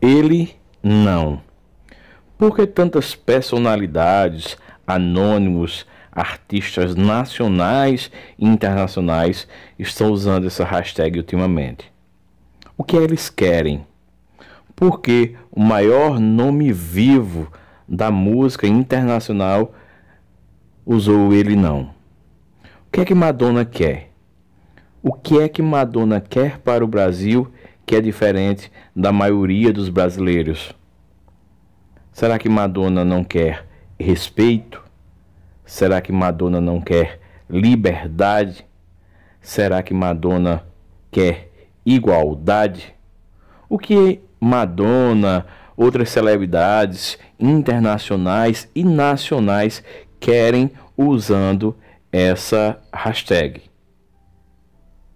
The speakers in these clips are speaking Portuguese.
Ele não. Por que tantas personalidades, anônimos, artistas nacionais e internacionais estão usando essa hashtag ultimamente? O que eles querem? Porque o maior nome vivo da música internacional usou ele não. O que é que Madonna quer? O que é que Madonna quer para o Brasil que é diferente da maioria dos brasileiros. Será que Madonna não quer respeito? Será que Madonna não quer liberdade? Será que Madonna quer igualdade? O que Madonna, outras celebridades internacionais e nacionais querem usando essa hashtag?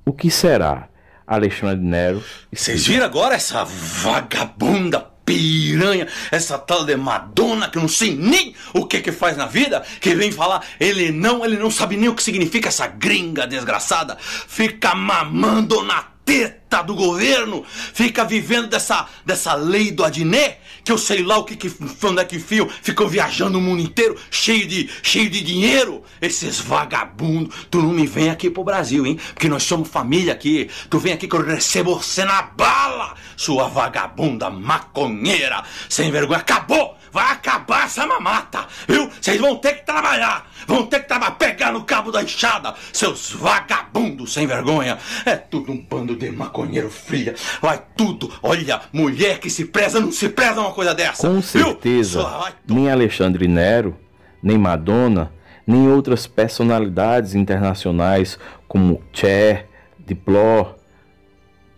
O que será? Alexandre Nero. E Vocês viram agora essa vagabunda piranha, essa tal de Madonna que não sei nem o que que faz na vida, que vem falar, ele não, ele não sabe nem o que significa essa gringa desgraçada, fica mamando na teta Tá do governo, fica vivendo dessa, dessa lei do Adnet, que eu sei lá o que, que onde é que fio, ficou viajando o mundo inteiro, cheio de, cheio de dinheiro. Esses vagabundos, tu não me vem aqui pro Brasil, hein? Porque nós somos família aqui. Tu vem aqui que eu recebo você na bala, sua vagabunda maconheira, sem vergonha. Acabou! Vai acabar essa mamata, viu? Vocês vão ter que trabalhar, vão ter que trabalhar, pegar no cabo da enxada, seus vagabundos sem vergonha. É tudo um bando de maconha maconheiro, fria, Vai tudo. Olha, mulher que se preza não se preza uma coisa dessa. Com certeza. nem Alexandre Nero, nem Madonna, nem outras personalidades internacionais como Cher, Diplor,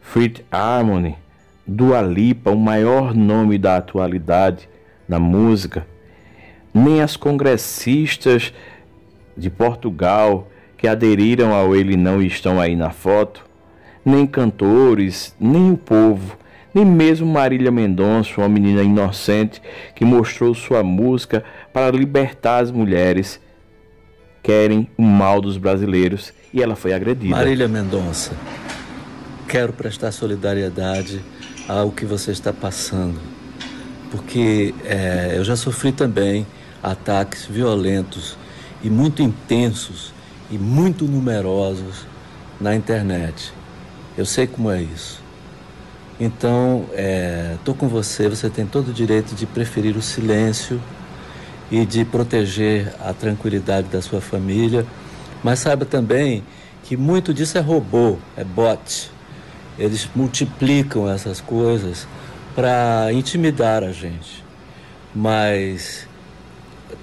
Fritz Harmony, Dua Lipa, o maior nome da atualidade na música, nem as congressistas de Portugal que aderiram ao Ele Não e estão aí na foto, nem cantores, nem o povo, nem mesmo Marília Mendonça, uma menina inocente que mostrou sua música para libertar as mulheres, querem o mal dos brasileiros e ela foi agredida. Marília Mendonça, quero prestar solidariedade ao que você está passando, porque é, eu já sofri também ataques violentos e muito intensos e muito numerosos na internet. Eu sei como é isso. Então, estou é, com você, você tem todo o direito de preferir o silêncio e de proteger a tranquilidade da sua família, mas saiba também que muito disso é robô, é bot. Eles multiplicam essas coisas para intimidar a gente. Mas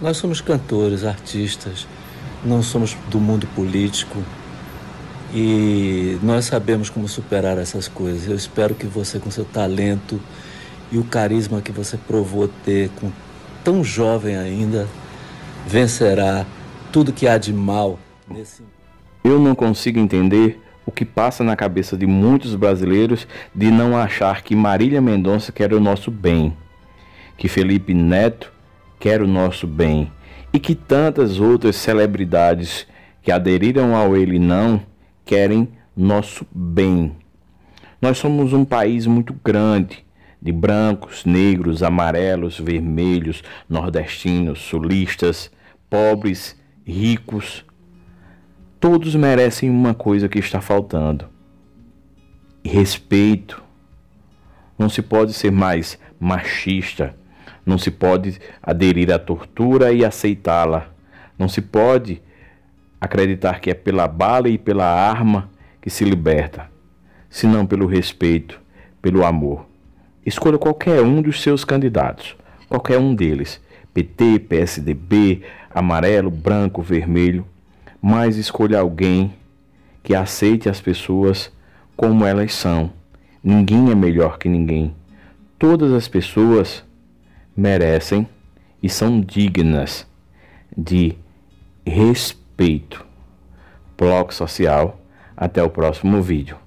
nós somos cantores, artistas, não somos do mundo político. E nós sabemos como superar essas coisas. Eu espero que você, com seu talento e o carisma que você provou ter com tão jovem ainda, vencerá tudo que há de mal nesse. Eu não consigo entender o que passa na cabeça de muitos brasileiros de não achar que Marília Mendonça quer o nosso bem, que Felipe Neto quer o nosso bem e que tantas outras celebridades que aderiram ao ele não querem nosso bem. Nós somos um país muito grande, de brancos, negros, amarelos, vermelhos, nordestinos, sulistas, pobres, ricos. Todos merecem uma coisa que está faltando: respeito. Não se pode ser mais machista, não se pode aderir à tortura e aceitá-la, não se pode acreditar que é pela bala e pela arma que se liberta, senão pelo respeito, pelo amor. Escolha qualquer um dos seus candidatos, qualquer um deles, PT, PSDB, amarelo, branco, vermelho, mas escolha alguém que aceite as pessoas como elas são. Ninguém é melhor que ninguém. Todas as pessoas merecem e são dignas de respeito peito. Bloco Social. Até o próximo vídeo.